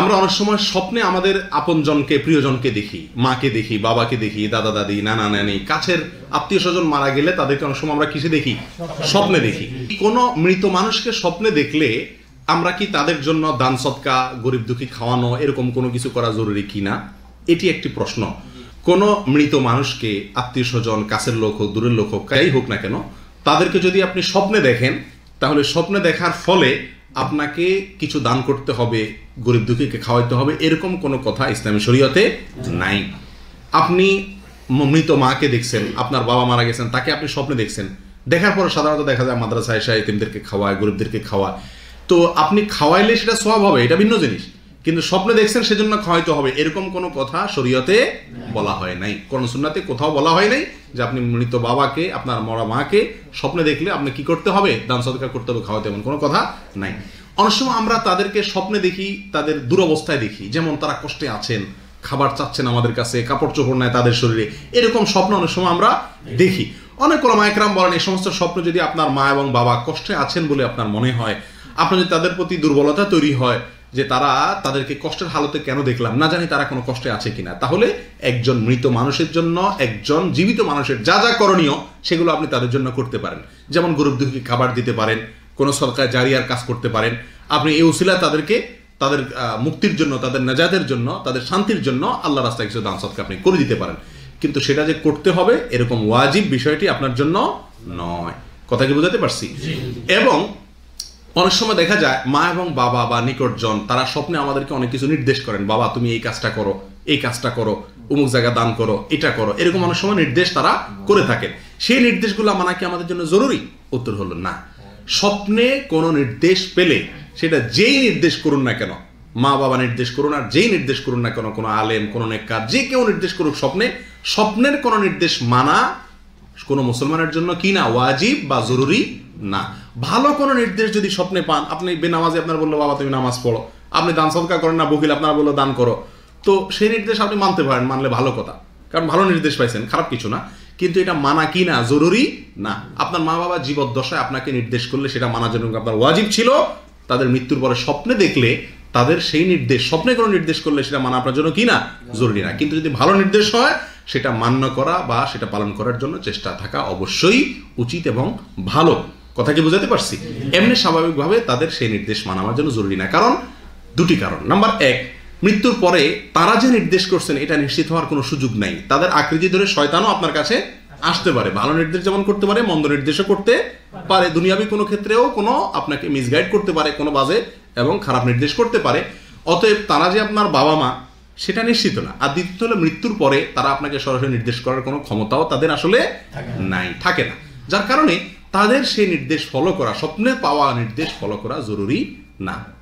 আমরা অনেক সময় স্বপ্নে আমাদের আপনজনকে প্রিয়জনকে দেখি মাকে দেখি বাবাকে দেখি দাদা দাদি নানা নানি কাছের আত্মীয় স্বজন মারা গেলে তাদেরকে অনেক সময় আমরা কিসে দেখি স্বপ্নে দেখি কোনো মৃত মানুষকে স্বপ্নে দেখলে আমরা কি তাদের জন্য দান সৎকা গরিব দুঃখী খাওয়ানো এরকম কোনো কিছু করা জরুরি কি না এটি একটি প্রশ্ন কোনো মৃত মানুষকে আত্মীয় স্বজন কাছের লোক হোক দূরের লোক হোক কাই হোক না কেন তাদেরকে যদি আপনি স্বপ্নে দেখেন তাহলে স্বপ্নে দেখার ফলে আপনাকে কিছু দান করতে হবে গরিব দুঃখীকে খাওয়াইতে হবে এরকম কোনো কথা ইসলামী শরীয়তে নাই আপনি মৃত মাকে দেখছেন আপনার বাবা মারা গেছেন তাকে আপনি স্বপ্নে দেখছেন দেখার পর সাধারণত দেখা যায় মাদ্রাসায় এসা ইতিমদেরকে খাওয়ায় গরিবদেরকে খাওয়ায় তো আপনি খাওয়াইলে সেটা সব হবে এটা ভিন্ন জিনিস কিন্তু স্বপ্নে দেখছেন সেজন্য খাওয়াইতে হবে এরকম কোনো কথা শরীয়তে বলা হয় নাই কোন সুন্নাতে কোথাও বলা হয় নাই যে আপনি মৃত বাবাকে আপনার মরা মাকে স্বপ্নে দেখলে আপনি কি করতে হবে দান সদকা করতে হবে খাওয়াতে এমন কোনো কথা নাই অনেক সময় আমরা তাদেরকে স্বপ্নে দেখি তাদের দুরবস্থায় দেখি যেমন তারা কষ্টে আছেন খাবার চাচ্ছেন আমাদের কাছে কাপড় চোপড় নেয় তাদের শরীরে এরকম স্বপ্ন অনেক সময় আমরা দেখি অনেক কোনো মায়করাম বলেন এই সমস্ত স্বপ্ন যদি আপনার মা এবং বাবা কষ্টে আছেন বলে আপনার মনে হয় আপনার যদি তাদের প্রতি দুর্বলতা তৈরি হয় যে তারা তাদেরকে কষ্টের হালতে কেন দেখলাম না জানি তারা কোনো কষ্টে আছে কিনা তাহলে একজন মৃত মানুষের জন্য একজন জীবিত মানুষের যা যা করণীয় সেগুলো আপনি তাদের জন্য করতে পারেন যেমন গরিব দুঃখী খাবার দিতে পারেন কোনো সরকার জারিয়ার কাজ করতে পারেন আপনি এই উসিলা তাদেরকে তাদের মুক্তির জন্য তাদের নাজাদের জন্য তাদের শান্তির জন্য আল্লাহ রাস্তায় কিছু দান সৎকে আপনি করে দিতে পারেন কিন্তু সেটা যে করতে হবে এরকম ওয়াজিব বিষয়টি আপনার জন্য নয় কথা কি বোঝাতে পারছি এবং অনেক সময় দেখা যায় মা এবং বাবা বা নিকটজন তারা স্বপ্নে আমাদেরকে অনেক কিছু নির্দেশ করেন বাবা তুমি এই কাজটা করো এই কাজটা করো অমুক জায়গা দান করো এটা করো এরকম অনেক সময় নির্দেশ তারা করে থাকেন সেই নির্দেশগুলো মানা কি আমাদের জন্য জরুরি উত্তর হলো না স্বপ্নে কোনো নির্দেশ পেলে সেটা যেই নির্দেশ করুন না কেন মা বাবা নির্দেশ করুন আর যেই নির্দেশ করুন না কেন কোনো আলেম কোনো নেককার যে কেউ নির্দেশ করুক স্বপ্নে স্বপ্নের কোনো নির্দেশ মানা কোনো মুসলমানের জন্য কি না ওয়াজিব বা জরুরি না ভালো কোনো নির্দেশ যদি স্বপ্নে পান আপনি বেনামাজে আপনার বললো বাবা তুমি নামাজ পড়ো আপনি দান সৎকার করেন না বকিল আপনার বললো দান করো তো সেই নির্দেশ আপনি মানতে পারেন মানলে ভালো কথা কারণ ভালো নির্দেশ পাইছেন খারাপ কিছু না কিন্তু এটা মানা কি না জরুরি না আপনার মা বাবা জীবদ্দশায় আপনাকে নির্দেশ করলে সেটা মানার জন্য আপনার ওয়াজিব ছিল তাদের মৃত্যুর পরে স্বপ্নে দেখলে তাদের সেই নির্দেশ স্বপ্নে কোনো নির্দেশ করলে সেটা মানা আপনার জন্য কি না জরুরি না কিন্তু যদি ভালো নির্দেশ হয় সেটা মান্য করা বা সেটা পালন করার জন্য চেষ্টা থাকা অবশ্যই উচিত এবং ভালো কথা কি বোঝাতে পারছি এমনি স্বাভাবিকভাবে তাদের সেই নির্দেশ মানাবার জন্য জরুরি না কারণ দুটি কারণ নাম্বার এক মৃত্যুর পরে তারা যে নির্দেশ করছেন এটা নিশ্চিত হওয়ার কোনো সুযোগ নাই তাদের আকৃতি ধরে শয়তানও আপনার কাছে আসতে পারে ভালো নির্দেশ যেমন করতে পারে মন্দ নির্দেশও করতে পারে দুনিয়াবি কোনো ক্ষেত্রেও কোনো আপনাকে মিসগাইড করতে পারে কোনো বাজে এবং খারাপ নির্দেশ করতে পারে অতএব তারা যে আপনার বাবা মা সেটা নিশ্চিত না আর দ্বিতীয় হলে মৃত্যুর পরে তারা আপনাকে সরাসরি নির্দেশ করার কোনো ক্ষমতাও তাদের আসলে নাই থাকে না যার কারণে তাদের সেই নির্দেশ ফলো করা স্বপ্নে পাওয়া নির্দেশ ফলো করা জরুরি না